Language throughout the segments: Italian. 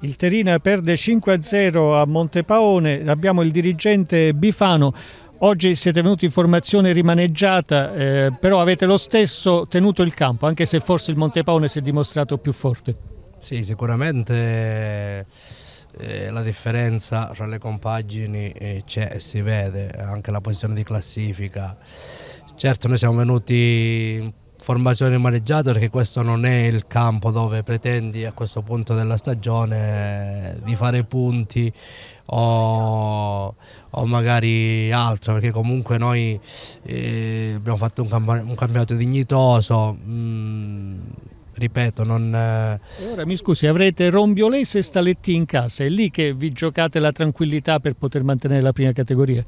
Il Terina perde 5-0 a Montepaone, abbiamo il dirigente Bifano. Oggi siete venuti in formazione rimaneggiata, eh, però avete lo stesso tenuto il campo, anche se forse il Montepaone si è dimostrato più forte. Sì, sicuramente eh, la differenza tra le compagini eh, c'è e si vede, anche la posizione di classifica. Certo noi siamo venuti in formazione maneggiata perché questo non è il campo dove pretendi a questo punto della stagione eh, di fare punti o, o magari altro, perché comunque noi eh, abbiamo fatto un, camp un campionato dignitoso. Mh, mm, ripeto, non... Eh, Ora mi scusi, avrete Rombiolese e Staletti in casa, è lì che vi giocate la tranquillità per poter mantenere la prima categoria?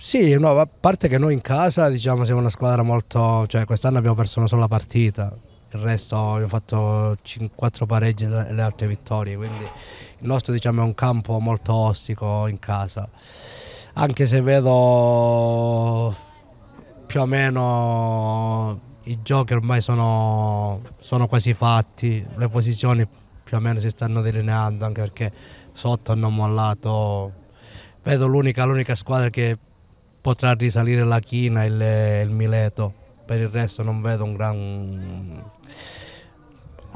Sì, no, a parte che noi in casa diciamo, siamo una squadra molto... cioè quest'anno abbiamo perso una sola partita, il resto abbiamo fatto 4 pareggi e le altre vittorie, quindi il nostro diciamo, è un campo molto ostico in casa, anche se vedo più o meno i giochi ormai sono, sono quasi fatti, le posizioni più o meno si stanno delineando anche perché sotto hanno mollato. Vedo l'unica, l'unica squadra che potrà risalire la China il, il Mileto, per il resto non vedo un gran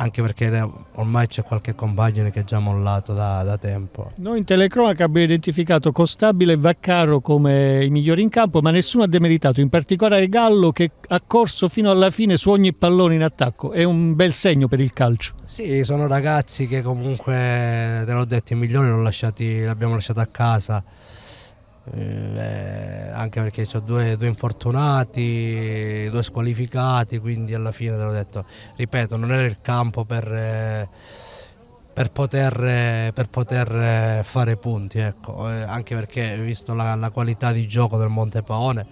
anche perché ormai c'è qualche compagine che è già mollato da, da, tempo. Noi in telecronaca abbiamo identificato Costabile e Vaccaro come i migliori in campo, ma nessuno ha demeritato, in particolare Gallo che ha corso fino alla fine su ogni pallone in attacco, è un bel segno per il calcio. Sì, sono ragazzi che comunque, te l'ho detto, i migliori li abbiamo lasciati a casa eh, anche perché ho due, due, infortunati, due squalificati, quindi alla fine te l'ho detto, ripeto, non era il campo per, eh, per, poter, eh, per poter, eh, fare punti, ecco. anche perché visto la, la, qualità di gioco del Monte Paone,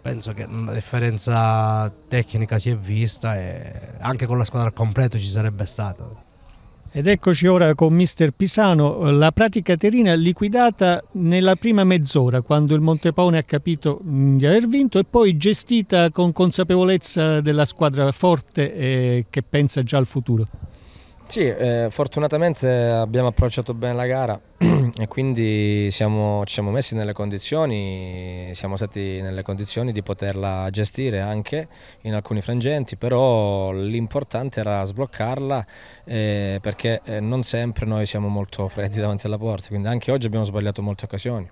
penso che una differenza tecnica si è vista e anche con la squadra al completo ci sarebbe stata. Ed eccoci ora con mister Pisano, la pratica terina liquidata nella prima mezz'ora quando il Montepone ha capito mm, di aver vinto e poi gestita con consapevolezza della squadra forte eh, che pensa già al futuro. Sì, eh, fortunatamente abbiamo approcciato bene la gara, e quindi siamo, ci siamo messi nelle condizioni, siamo stati nelle condizioni di poterla gestire anche in alcuni frangenti, però l'importante era sbloccarla eh, perché eh, non sempre noi siamo molto freddi davanti alla porta, quindi anche oggi abbiamo sbagliato molte occasioni.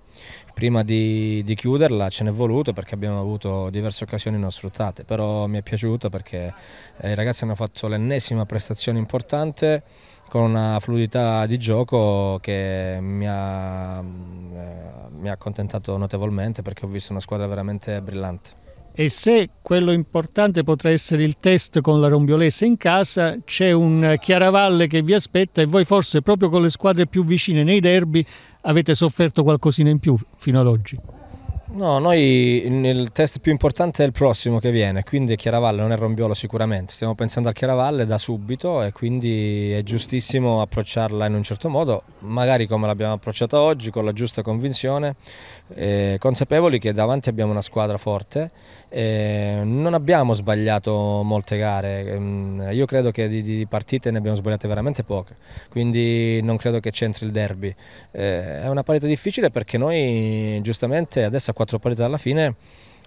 Prima di, di chiuderla ce n'è voluto perché abbiamo avuto diverse occasioni non sfruttate, però mi è piaciuta perché eh, i ragazzi hanno fatto l'ennesima prestazione importante con una fluidità di gioco che mi ha, eh, mi ha accontentato notevolmente perché ho visto una squadra veramente brillante e se quello importante potrà essere il test con la Rombiolese in casa, c'è un Chiaravalle che vi aspetta e voi forse proprio con le squadre più vicine nei derby avete sofferto qualcosina in più fino ad oggi. No, noi nel test più importante è il prossimo che viene, quindi Chiaravalle non è Rombiolo sicuramente, stiamo pensando al Chiaravalle da subito e quindi è giustissimo approcciarla in un certo modo, magari come l'abbiamo approcciata oggi, con la giusta convinzione, eh, consapevoli che davanti abbiamo una squadra forte, eh, non abbiamo sbagliato molte gare, mm, io credo che di, di, partite ne abbiamo sbagliate veramente poche, quindi non credo che c'entri il derby, eh, è una partita difficile perché noi giustamente adesso a quattro parità alla fine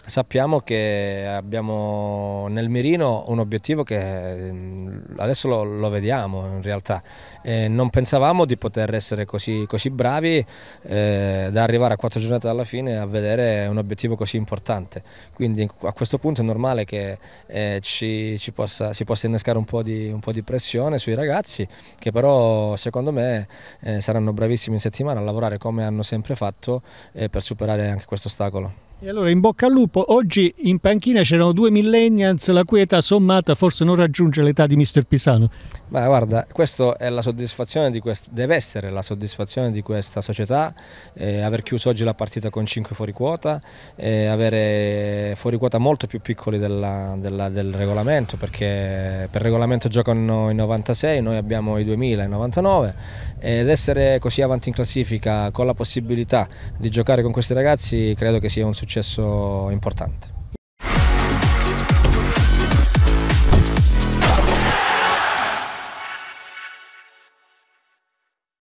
sappiamo che abbiamo nel mirino un obiettivo che mm, adesso lo, lo vediamo in realtà. Eh, non pensavamo di poter essere così, così bravi eh, da arrivare a quattro giornate dalla fine a vedere un obiettivo così importante. Quindi a questo punto è normale che eh, ci, ci possa, si possa innescare un po, di, un po, di, pressione sui ragazzi che però secondo me eh, saranno bravissimi in settimana a lavorare come hanno sempre fatto eh, per superare anche questo ostacolo. E allora in bocca al lupo, oggi in panchina c'erano due millennials la cui età sommata forse non raggiunge l'età di mister Pisano. Ma guarda, questa è la soddisfazione di quest... deve essere la soddisfazione di questa società, eh, aver chiuso oggi la partita con 5 fuori quota, eh, avere fuori quota molto più piccoli della, della, del regolamento, perché per regolamento giocano i 96, noi abbiamo i 2000, i 99, ed essere così avanti in classifica con la possibilità di giocare con questi ragazzi credo che sia un successo successo importante.